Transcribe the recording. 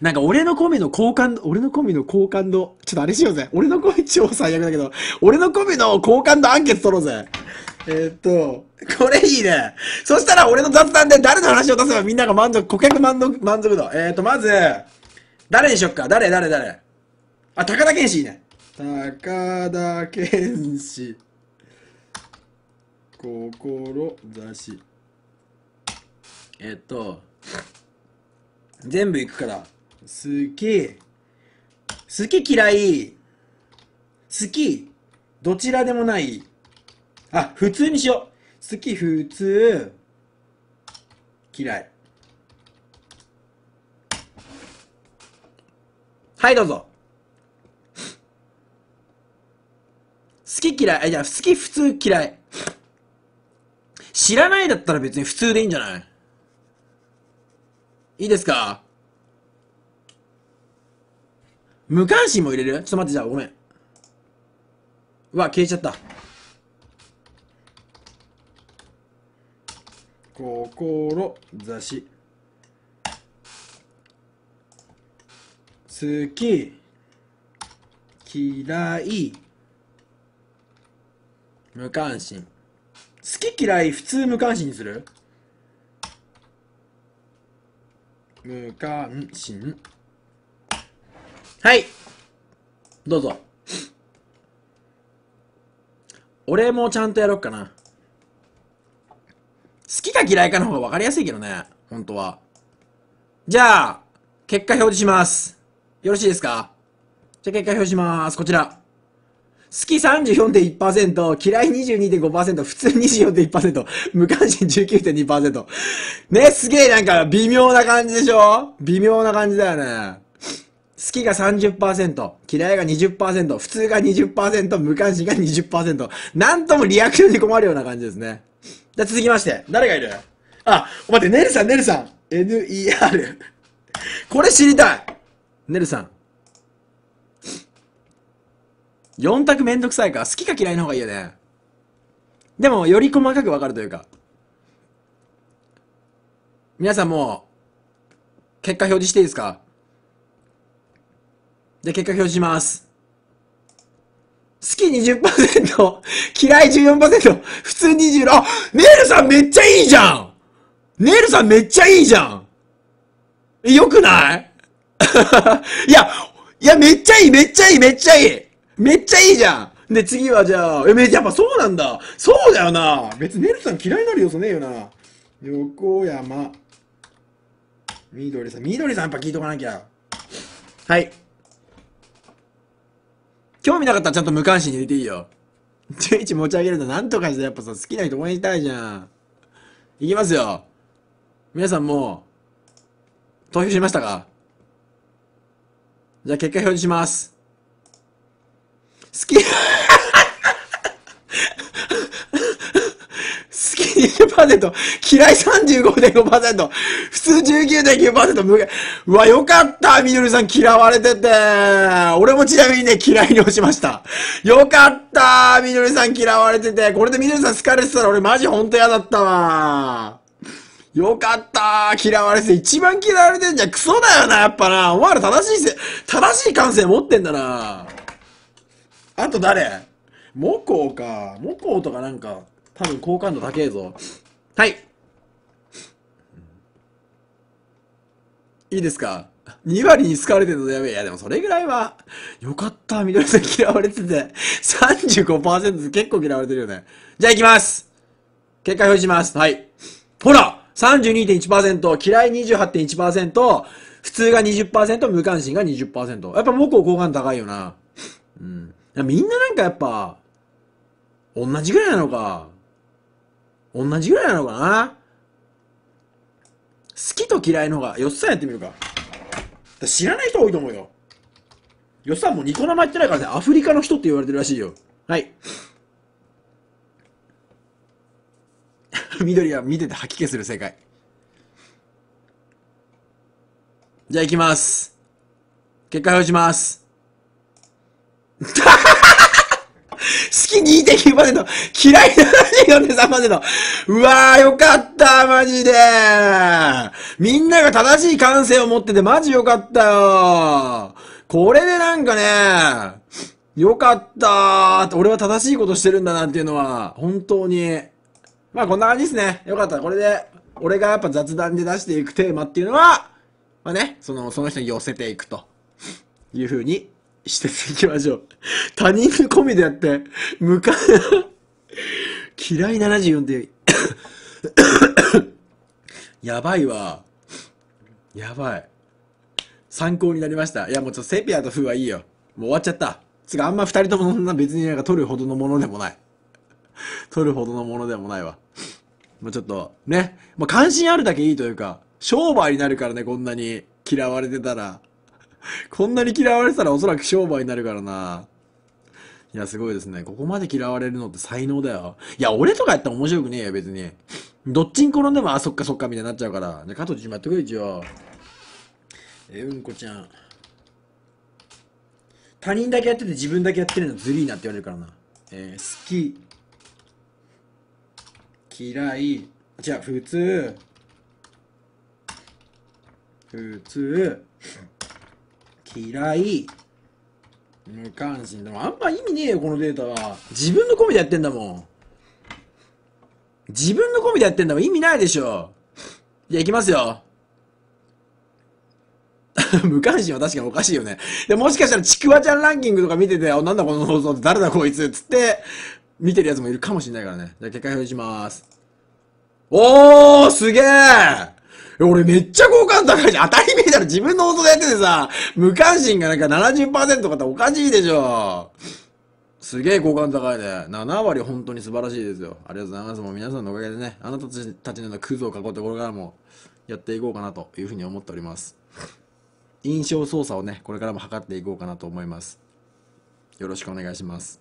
なんか俺のコみの好感度、俺のコみの好感度、ちょっとあれしようぜ。俺のコン超最悪だけど、俺のコみの好感度アンケート取ろうぜ。えー、っと、これいいね。そしたら俺の雑談で誰の話を出せばみんなが満足、顧客満足満足度。えー、っと、まず、誰にしよっか。誰、誰、誰。あ、高田健志いいね。高田健志。心、雑誌。えー、っと、全部いくから好き好き嫌い好きどちらでもないあ普通にしよう好き普通嫌いはいどうぞ好き嫌いあじゃあ好き普通嫌い知らないだったら別に普通でいいんじゃないいいですか無関心も入れるちょっと待ってじゃあごめん。うわ、消えちゃった。心ざし。好き。嫌い。無関心。好き嫌い普通無関心にする無関心。はい。どうぞ。俺もちゃんとやろっかな。好きか嫌いかの方が分かりやすいけどね。本当は。じゃあ、結果表示します。よろしいですかじゃあ結果表示します。こちら。好き34.1%、嫌い22.5%、普通24.1%、無関心19.2%。ね、すげえなんか微妙な感じでしょ微妙な感じだよね。好きが30%、嫌いが20%、普通が20%、無関心が20%。なんともリアクションに困るような感じですね。じゃ続きまして、誰がいるあ、待って、ねるさん、ねるさん。NER。これ知りたいねるさん。4択めんどくさいか。好きか嫌いの方がいいよね。でも、より細かくわかるというか。皆さんもう、結果表示していいですかで、結果表示します。好き20%、嫌い14%、普通2 0あネイルさんめっちゃいいじゃんネイルさんめっちゃいいじゃんえ、よくない いや、いや、めっちゃいい、めっちゃいい、めっちゃいいめっちゃいいじゃんで、次はじゃあ、え、め、やっぱそうなんだそうだよな別にネルさん嫌いになる要素ねえよな横山。みどりさん。みどりさんやっぱ聞いとかなきゃ。はい。興味なかったらちゃんと無関心に入れていいよ。11持ち上げるのなんとかしてやっぱさ、好きな人応援したいじゃん。いきますよ。皆さんもう、投票しましたかじゃあ結果表示します。好き好き20%、嫌い35.5%、普通19.9%、無限。うわ、よかった、みどりさん嫌われてて。俺もちなみにね、嫌いに押しました。よかった、みどりさん嫌われてて。これでみどりさん好かれてたら俺マジほんと嫌だったわ。よかった嫌われて、一番嫌われてんじゃん。クソだよな、やっぱな。お前ら正しいせ、正しい感性持ってんだな。あと誰モコウか。モコウとかなんか、多分好感度高えぞ。はい。いいですか ?2 割に使われてるのやべえ。いや、でもそれぐらいは、よかった。緑さん嫌われてて。35%結構嫌われてるよね。じゃあいきます。結果表示します。はい。ほら !32.1%、嫌い28.1%、普通が20%、無関心が20%。やっぱモコウ好感度高いよな。うん。みんななんかやっぱ、同じぐらいなのか。同じぐらいなのかな。好きと嫌いのが、よっさんやってみるか。か知らない人多いと思うよ。よっさんもニコ生言ってないからね、アフリカの人って言われてるらしいよ。はい。緑は見てて吐き気する正解。じゃあ行きます。結果表します。好き2.9%、嫌いな74.3%。までのうわーよかった、マジで。みんなが正しい感性を持ってて、マジよかったよ。これでなんかね、よかったーって、俺は正しいことしてるんだなっていうのは、本当に。まあこんな感じですね。よかった。これで、俺がやっぱ雑談で出していくテーマっていうのは、まあね、その、その人に寄せていくという風にしていきましょう。他人込みでやって、向か嫌い74って やばいわ。やばい。参考になりました。いや、もうちょっとセピアと風はいいよ。もう終わっちゃった。つか、あんま二人ともそんな別になんか取るほどのものでもない。取るほどのものでもないわ。もうちょっと、ね。まう関心あるだけいいというか、商売になるからね、こんなに嫌われてたら。こんなに嫌われてたらおそらく商売になるからな。いや、すごいですね。ここまで嫌われるのって才能だよ。いや、俺とかやったら面白くねえよ、別に。どっちに転んでも、あ、そっかそっか、みたいになっちゃうから。じゃ、加藤ちんってくれ、一応。え、うんこちゃん。他人だけやってて自分だけやってるのずリーなって言われるからな。えー、好き。嫌い。じゃあ、普通。普通。嫌い。無関心。でもあんま意味ねえよ、このデータは。自分の込みでやってんだもん。自分の込みでやってんだもん。意味ないでしょ。じゃあ、いきますよ。無関心は確かにおかしいよね。で、もしかしたらちくわちゃんランキングとか見てて、あ、なんだこの放送って誰だこいつつって、見てるやつもいるかもしれないからね。じゃあ結果表示します。おーすげえ俺めっちゃ好感高いじゃん。当たり前だろ。自分の音でやっててさ、無関心がなんか70%とかっておかしいでしょ。すげえ好感高いね。7割本当に素晴らしいですよ。ありがとうございます。もう皆さんのおかげでね、あなたたちのクズを囲ってこれからもやっていこうかなというふうに思っております。印象操作をね、これからも測っていこうかなと思います。よろしくお願いします。